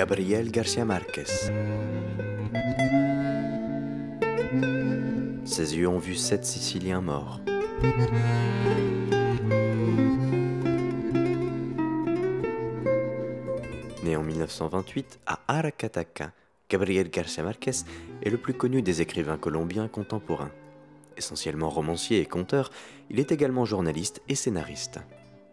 Gabriel Garcia Márquez. Ses yeux ont vu sept Siciliens morts. Né en 1928 à Aracataca, Gabriel Garcia Márquez est le plus connu des écrivains colombiens contemporains. Essentiellement romancier et conteur, il est également journaliste et scénariste.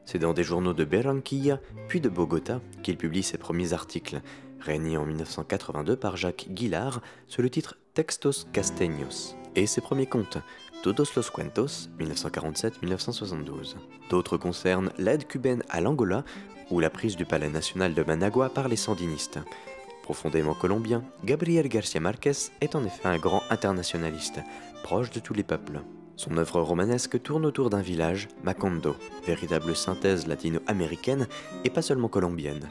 C'est dans des journaux de Barranquilla, puis de Bogota, qu'il publie ses premiers articles, réunis en 1982 par Jacques Guillard sous le titre Textos Castenios et ses premiers contes, Todos los Cuentos, 1947-1972. D'autres concernent l'aide cubaine à l'Angola ou la prise du palais national de Managua par les sandinistes. Profondément colombien, Gabriel García Márquez est en effet un grand internationaliste, proche de tous les peuples. Son œuvre romanesque tourne autour d'un village, Macondo, véritable synthèse latino-américaine et pas seulement colombienne.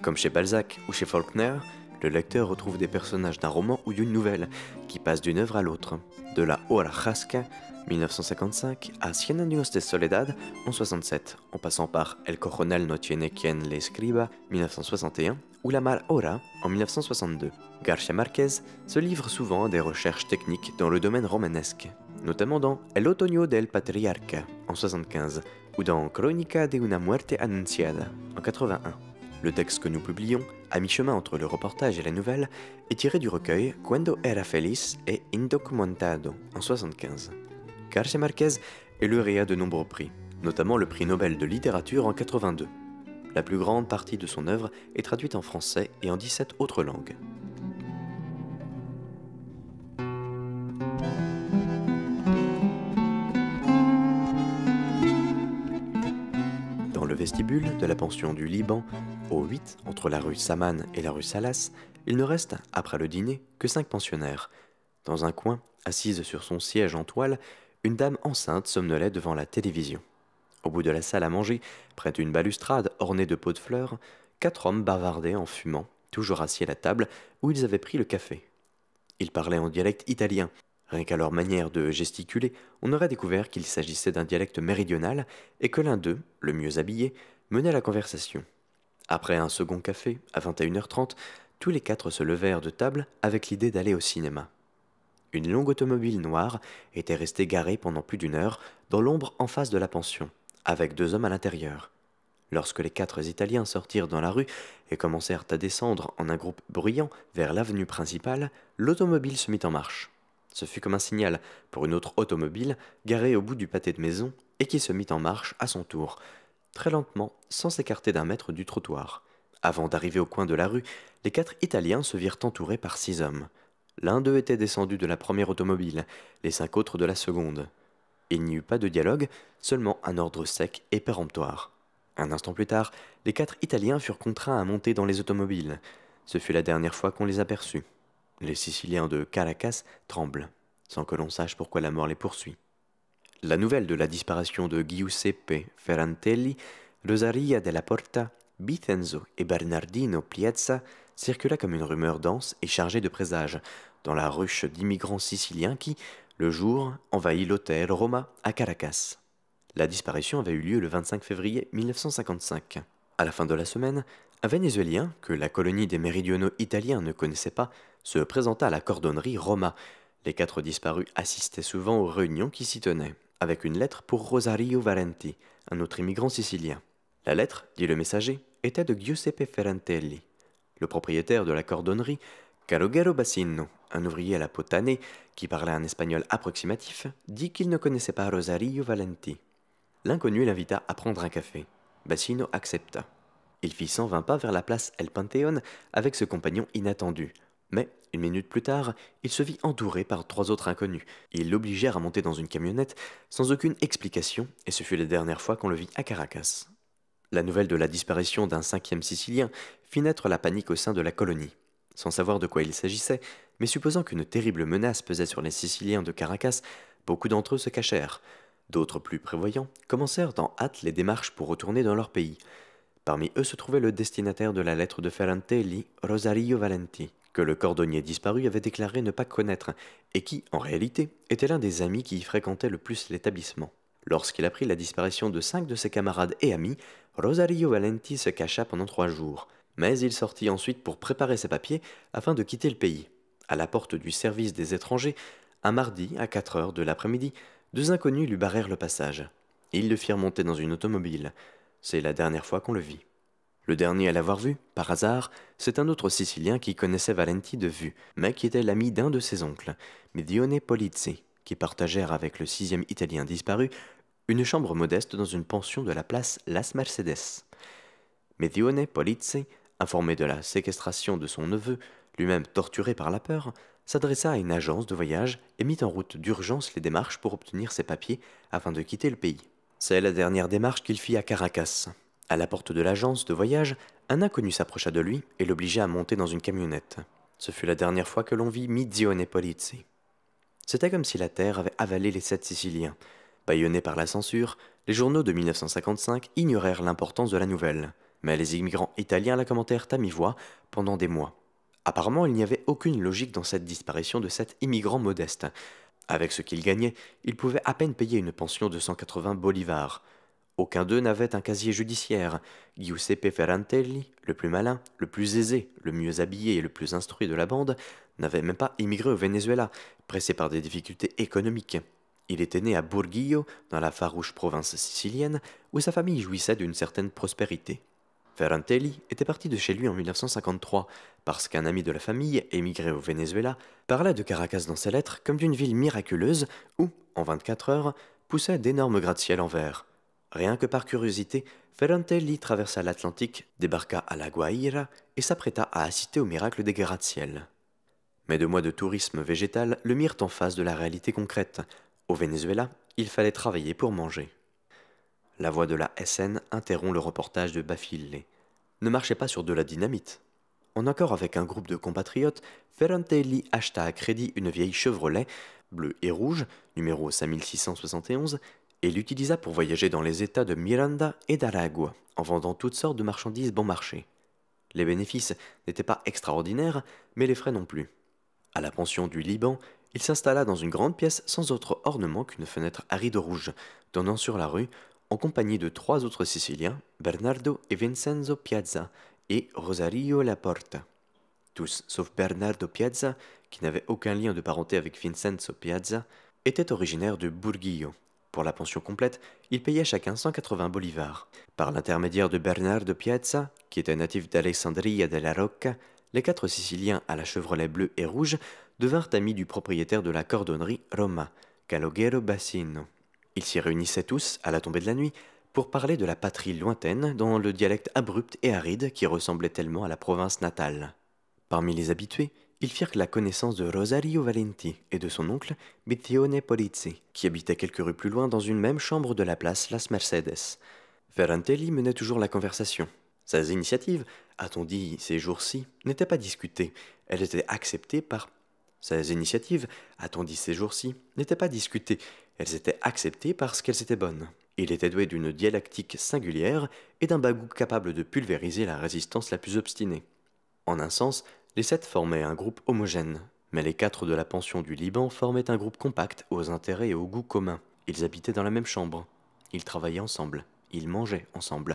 Comme chez Balzac ou chez Faulkner, le lecteur retrouve des personnages d'un roman ou d'une nouvelle, qui passent d'une œuvre à l'autre. De la Jasca, 1955, à Cien años de soledad, en 67, en passant par El coronel no tiene quien le escriba, 1961, ou La Mar Hora, en 1962. Garcia Marquez se livre souvent à des recherches techniques dans le domaine romanesque, notamment dans El Otoño del Patriarca en 75 ou dans Cronica de una muerte anunciada en 81. Le texte que nous publions, à mi-chemin entre le reportage et la nouvelle, est tiré du recueil Cuando era feliz et Indocumentado en 75. Garcia Marquez est lauréat de nombreux prix, notamment le prix Nobel de littérature en 82. La plus grande partie de son œuvre est traduite en français et en 17 autres langues. de la pension du Liban, au 8, entre la rue Saman et la rue Salas, il ne reste, après le dîner, que cinq pensionnaires. Dans un coin, assise sur son siège en toile, une dame enceinte somnolait devant la télévision. Au bout de la salle à manger, près d'une balustrade ornée de pots de fleurs, quatre hommes bavardaient en fumant, toujours assis à la table où ils avaient pris le café. Ils parlaient en dialecte italien. Rien qu'à leur manière de gesticuler, on aurait découvert qu'il s'agissait d'un dialecte méridional et que l'un d'eux, le mieux habillé, menait la conversation. Après un second café, à 21h30, tous les quatre se levèrent de table avec l'idée d'aller au cinéma. Une longue automobile noire était restée garée pendant plus d'une heure dans l'ombre en face de la pension, avec deux hommes à l'intérieur. Lorsque les quatre Italiens sortirent dans la rue et commencèrent à descendre en un groupe bruyant vers l'avenue principale, l'automobile se mit en marche. Ce fut comme un signal pour une autre automobile garée au bout du pâté de maison et qui se mit en marche à son tour, très lentement, sans s'écarter d'un mètre du trottoir. Avant d'arriver au coin de la rue, les quatre Italiens se virent entourés par six hommes. L'un d'eux était descendu de la première automobile, les cinq autres de la seconde. Il n'y eut pas de dialogue, seulement un ordre sec et péremptoire. Un instant plus tard, les quatre Italiens furent contraints à monter dans les automobiles. Ce fut la dernière fois qu'on les aperçut. Les Siciliens de Caracas tremblent, sans que l'on sache pourquoi la mort les poursuit. La nouvelle de la disparition de Giuseppe Ferrantelli, Rosaria della Porta, Bicenzo et Bernardino Piazza circula comme une rumeur dense et chargée de présages dans la ruche d'immigrants siciliens qui, le jour, envahit l'hôtel Roma à Caracas. La disparition avait eu lieu le 25 février 1955. À la fin de la semaine, un Vénézuélien, que la colonie des méridionaux italiens ne connaissait pas, se présenta à la cordonnerie Roma. Les quatre disparus assistaient souvent aux réunions qui s'y tenaient avec une lettre pour Rosario Valenti, un autre immigrant sicilien. La lettre, dit le messager, était de Giuseppe Ferrantelli, le propriétaire de la cordonnerie Calogero Bassino, un ouvrier à la peau qui parlait un espagnol approximatif, dit qu'il ne connaissait pas Rosario Valenti. L'inconnu l'invita à prendre un café. Bassino accepta. Il fit 120 pas vers la place El pantheon avec ce compagnon inattendu, mais, une minute plus tard, il se vit entouré par trois autres inconnus. Ils l'obligèrent à monter dans une camionnette sans aucune explication, et ce fut la dernière fois qu'on le vit à Caracas. La nouvelle de la disparition d'un cinquième Sicilien fit naître la panique au sein de la colonie. Sans savoir de quoi il s'agissait, mais supposant qu'une terrible menace pesait sur les Siciliens de Caracas, beaucoup d'entre eux se cachèrent. D'autres plus prévoyants commencèrent en hâte les démarches pour retourner dans leur pays. Parmi eux se trouvait le destinataire de la lettre de Ferrante, Rosario Valenti que le cordonnier disparu avait déclaré ne pas connaître, et qui, en réalité, était l'un des amis qui y fréquentait le plus l'établissement. Lorsqu'il apprit la disparition de cinq de ses camarades et amis, Rosario Valenti se cacha pendant trois jours, mais il sortit ensuite pour préparer ses papiers afin de quitter le pays. À la porte du service des étrangers, un mardi à 4 heures de l'après-midi, deux inconnus lui barrèrent le passage. Ils le firent monter dans une automobile. C'est la dernière fois qu'on le vit. Le dernier à l'avoir vu, par hasard, c'est un autre Sicilien qui connaissait Valenti de vue, mais qui était l'ami d'un de ses oncles, Medione Polizzi, qui partagèrent avec le sixième Italien disparu une chambre modeste dans une pension de la place Las Mercedes. Medione Polizzi, informé de la séquestration de son neveu, lui-même torturé par la peur, s'adressa à une agence de voyage et mit en route d'urgence les démarches pour obtenir ses papiers afin de quitter le pays. C'est la dernière démarche qu'il fit à Caracas, à la porte de l'agence de voyage, un inconnu s'approcha de lui et l'obligea à monter dans une camionnette. Ce fut la dernière fois que l'on vit Midione Polizzi. C'était comme si la terre avait avalé les sept Siciliens. Baillonnés par la censure, les journaux de 1955 ignorèrent l'importance de la nouvelle, mais les immigrants italiens la commentèrent à mi-voix pendant des mois. Apparemment, il n'y avait aucune logique dans cette disparition de cet immigrant modeste. Avec ce qu'il gagnait, il pouvait à peine payer une pension de 180 bolivars, aucun d'eux n'avait un casier judiciaire. Giuseppe Ferrantelli, le plus malin, le plus aisé, le mieux habillé et le plus instruit de la bande, n'avait même pas immigré au Venezuela, pressé par des difficultés économiques. Il était né à burghillo dans la farouche province sicilienne, où sa famille jouissait d'une certaine prospérité. Ferrantelli était parti de chez lui en 1953 parce qu'un ami de la famille, émigré au Venezuela, parlait de Caracas dans ses lettres comme d'une ville miraculeuse où, en 24 heures, poussaient d'énormes gratte-ciel en verre. Rien que par curiosité, Ferrantelli traversa l'Atlantique, débarqua à La Guaira et s'apprêta à assister au miracle des de ciel Mais deux mois de tourisme végétal le mirent en face de la réalité concrète. Au Venezuela, il fallait travailler pour manger. La voix de la SN interrompt le reportage de Bafille. Ne marchez pas sur de la dynamite. En accord avec un groupe de compatriotes, Ferrantelli acheta à crédit une vieille Chevrolet, bleue et rouge, numéro 5671, et l'utilisa pour voyager dans les États de Miranda et d'Aragua, en vendant toutes sortes de marchandises bon marché. Les bénéfices n'étaient pas extraordinaires, mais les frais non plus. À la pension du Liban, il s'installa dans une grande pièce sans autre ornement qu'une fenêtre aride rouge, donnant sur la rue, en compagnie de trois autres Siciliens, Bernardo et Vincenzo Piazza et Rosario Laporta. Tous, sauf Bernardo Piazza, qui n'avait aucun lien de parenté avec Vincenzo Piazza, étaient originaires de Burghio, pour la pension complète, ils payaient chacun 180 bolivars. Par l'intermédiaire de Bernardo Piazza, qui était natif d'Alexandrie de la Rocca, les quatre Siciliens à la Chevrolet bleue et rouge devinrent amis du propriétaire de la cordonnerie Roma, Calogero Bassino. Ils s'y réunissaient tous, à la tombée de la nuit, pour parler de la patrie lointaine dans le dialecte abrupt et aride qui ressemblait tellement à la province natale. Parmi les habitués, ils firent la connaissance de Rosario Valenti et de son oncle Bittione Polizzi, qui habitait quelques rues plus loin dans une même chambre de la place Las Mercedes. Ferrantelli menait toujours la conversation. Ses initiatives, a-t-on dit ces jours-ci, n'étaient pas discutées. Elles étaient acceptées par... Ses initiatives, a-t-on dit ces jours-ci, n'étaient pas discutées, elles étaient acceptées parce qu'elles étaient bonnes. Il était doué d'une dialectique singulière et d'un bagou capable de pulvériser la résistance la plus obstinée. En un sens, les sept formaient un groupe homogène, mais les quatre de la pension du Liban formaient un groupe compact aux intérêts et aux goûts communs. Ils habitaient dans la même chambre. Ils travaillaient ensemble. Ils mangeaient ensemble.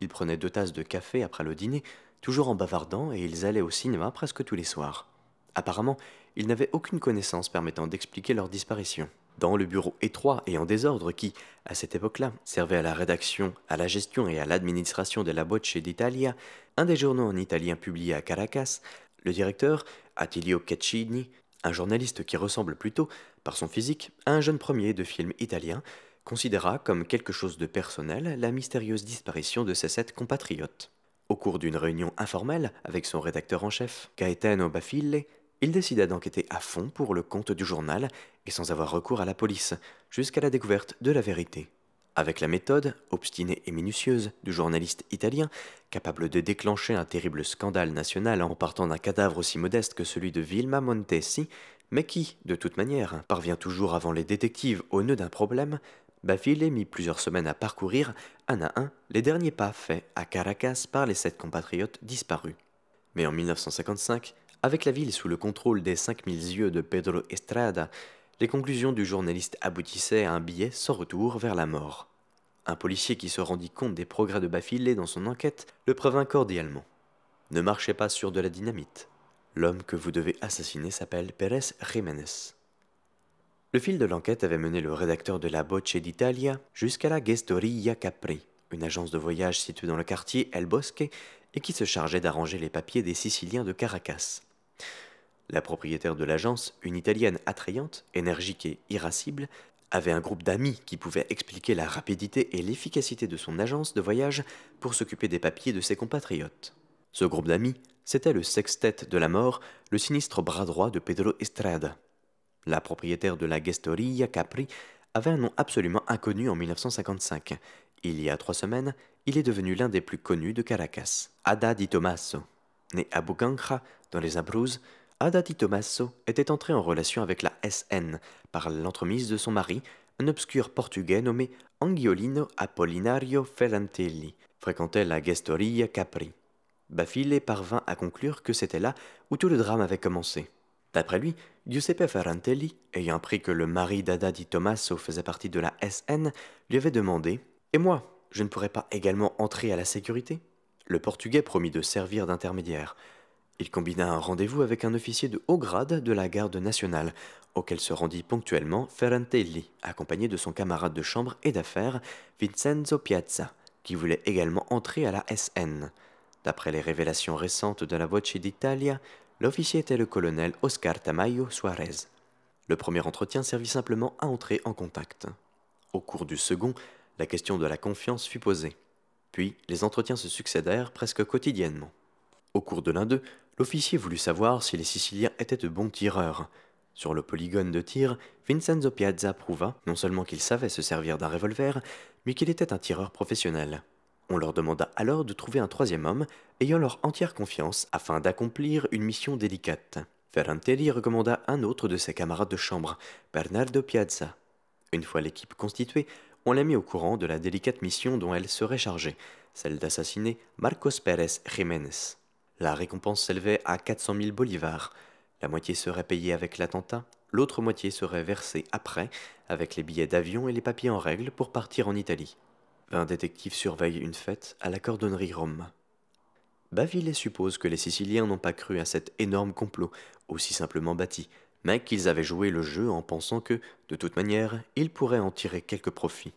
Ils prenaient deux tasses de café après le dîner, toujours en bavardant, et ils allaient au cinéma presque tous les soirs. Apparemment, ils n'avaient aucune connaissance permettant d'expliquer leur disparition. Dans le bureau étroit et en désordre qui, à cette époque-là, servait à la rédaction, à la gestion et à l'administration de la chez d'Italia, un des journaux en italien publié à Caracas, le directeur, Attilio Caccini, un journaliste qui ressemble plutôt, par son physique, à un jeune premier de film italien, considéra comme quelque chose de personnel la mystérieuse disparition de ses sept compatriotes. Au cours d'une réunion informelle avec son rédacteur en chef, Gaetano Bafille, il décida d'enquêter à fond pour le compte du journal et sans avoir recours à la police, jusqu'à la découverte de la vérité. Avec la méthode, obstinée et minutieuse, du journaliste italien, capable de déclencher un terrible scandale national en partant d'un cadavre aussi modeste que celui de Vilma Montesi, mais qui, de toute manière, parvient toujours avant les détectives au nœud d'un problème, Bafile mit plusieurs semaines à parcourir, un à un, les derniers pas faits à Caracas par les sept compatriotes disparus. Mais en 1955, avec la ville sous le contrôle des 5000 yeux de Pedro Estrada, les conclusions du journaliste aboutissaient à un billet sans retour vers la mort. Un policier qui se rendit compte des progrès de Bafilé dans son enquête le prévint cordialement. Ne marchez pas sur de la dynamite. L'homme que vous devez assassiner s'appelle Pérez Jiménez. Le fil de l'enquête avait mené le rédacteur de la Bocce d'Italia jusqu'à la Gestoria Capri, une agence de voyage située dans le quartier El Bosque et qui se chargeait d'arranger les papiers des Siciliens de Caracas. La propriétaire de l'agence, une Italienne attrayante, énergique et irascible, avait un groupe d'amis qui pouvait expliquer la rapidité et l'efficacité de son agence de voyage pour s'occuper des papiers de ses compatriotes. Ce groupe d'amis, c'était le sextet de la mort, le sinistre bras droit de Pedro Estrada. La propriétaire de la Gestoria Capri avait un nom absolument inconnu en 1955. Il y a trois semaines, il est devenu l'un des plus connus de Caracas, Ada di Tomaso, Né à Bugangra, dans les Abruzzes, Ada Di Tommaso était entrée en relation avec la SN par l'entremise de son mari, un obscur portugais nommé Angiolino Apollinario Ferrantelli, fréquentait la Gestoria Capri. Bafile parvint à conclure que c'était là où tout le drame avait commencé. D'après lui, Giuseppe Ferrantelli, ayant appris que le mari d'Ada di Tommaso faisait partie de la SN, lui avait demandé Et moi, je ne pourrais pas également entrer à la sécurité Le Portugais promit de servir d'intermédiaire. Il combina un rendez-vous avec un officier de haut grade de la garde nationale, auquel se rendit ponctuellement Ferrantelli, accompagné de son camarade de chambre et d'affaires, Vincenzo Piazza, qui voulait également entrer à la SN. D'après les révélations récentes de la Voce d'Italia, l'officier était le colonel Oscar Tamayo Suarez. Le premier entretien servit simplement à entrer en contact. Au cours du second, la question de la confiance fut posée. Puis, les entretiens se succédèrent presque quotidiennement. Au cours de l'un d'eux, l'officier voulut savoir si les Siciliens étaient de bons tireurs. Sur le polygone de tir, Vincenzo Piazza prouva non seulement qu'il savait se servir d'un revolver, mais qu'il était un tireur professionnel. On leur demanda alors de trouver un troisième homme ayant leur entière confiance afin d'accomplir une mission délicate. Ferrantelli recommanda un autre de ses camarades de chambre, Bernardo Piazza. Une fois l'équipe constituée, on l'a mit au courant de la délicate mission dont elle serait chargée, celle d'assassiner Marcos Pérez Jiménez. La récompense s'élevait à 400 000 bolivars. La moitié serait payée avec l'attentat, l'autre moitié serait versée après, avec les billets d'avion et les papiers en règle pour partir en Italie. Un détective surveille une fête à la cordonnerie Rome. Bavillet suppose que les Siciliens n'ont pas cru à cet énorme complot, aussi simplement bâti, mais qu'ils avaient joué le jeu en pensant que, de toute manière, ils pourraient en tirer quelques profits.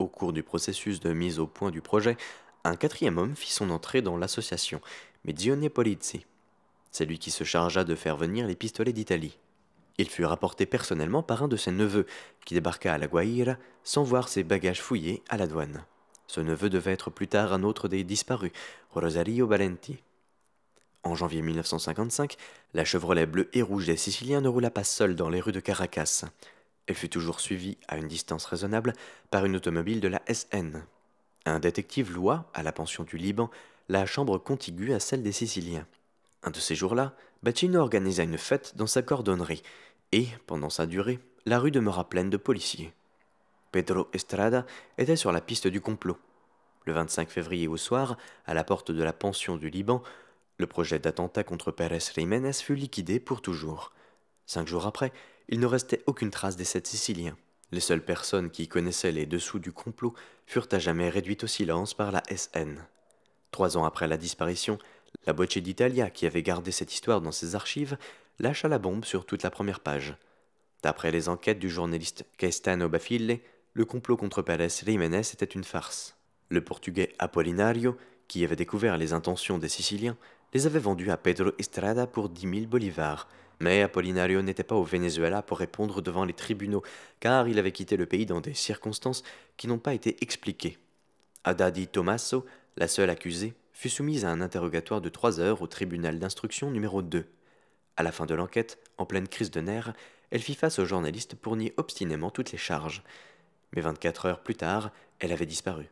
Au cours du processus de mise au point du projet, un quatrième homme fit son entrée dans l'association, mais Polizzi. C'est lui qui se chargea de faire venir les pistolets d'Italie. Il fut rapporté personnellement par un de ses neveux, qui débarqua à La Guaira sans voir ses bagages fouillés à la douane. Ce neveu devait être plus tard un autre des disparus, Rosario Valenti. En janvier 1955, la Chevrolet bleue et rouge des Siciliens ne roula pas seule dans les rues de Caracas. Elle fut toujours suivie, à une distance raisonnable, par une automobile de la SN. Un détective loi, à la pension du Liban, la chambre contiguë à celle des Siciliens. Un de ces jours-là, Bacino organisa une fête dans sa cordonnerie, et, pendant sa durée, la rue demeura pleine de policiers. Pedro Estrada était sur la piste du complot. Le 25 février au soir, à la porte de la pension du Liban, le projet d'attentat contre Pérez Jiménez fut liquidé pour toujours. Cinq jours après, il ne restait aucune trace des sept Siciliens. Les seules personnes qui connaissaient les dessous du complot furent à jamais réduites au silence par la SN. Trois ans après la disparition, la Bocce d'Italia, qui avait gardé cette histoire dans ses archives, lâcha la bombe sur toute la première page. D'après les enquêtes du journaliste Castano Bafille, le complot contre Pérez Jiménez était une farce. Le portugais Apolinario, qui avait découvert les intentions des Siciliens, les avait vendus à Pedro Estrada pour 10 000 bolivars. Mais Apolinario n'était pas au Venezuela pour répondre devant les tribunaux, car il avait quitté le pays dans des circonstances qui n'ont pas été expliquées. Adadi Tomasso, la seule accusée fut soumise à un interrogatoire de trois heures au tribunal d'instruction numéro 2. À la fin de l'enquête, en pleine crise de nerfs, elle fit face aux journalistes pour nier obstinément toutes les charges. Mais 24 heures plus tard, elle avait disparu.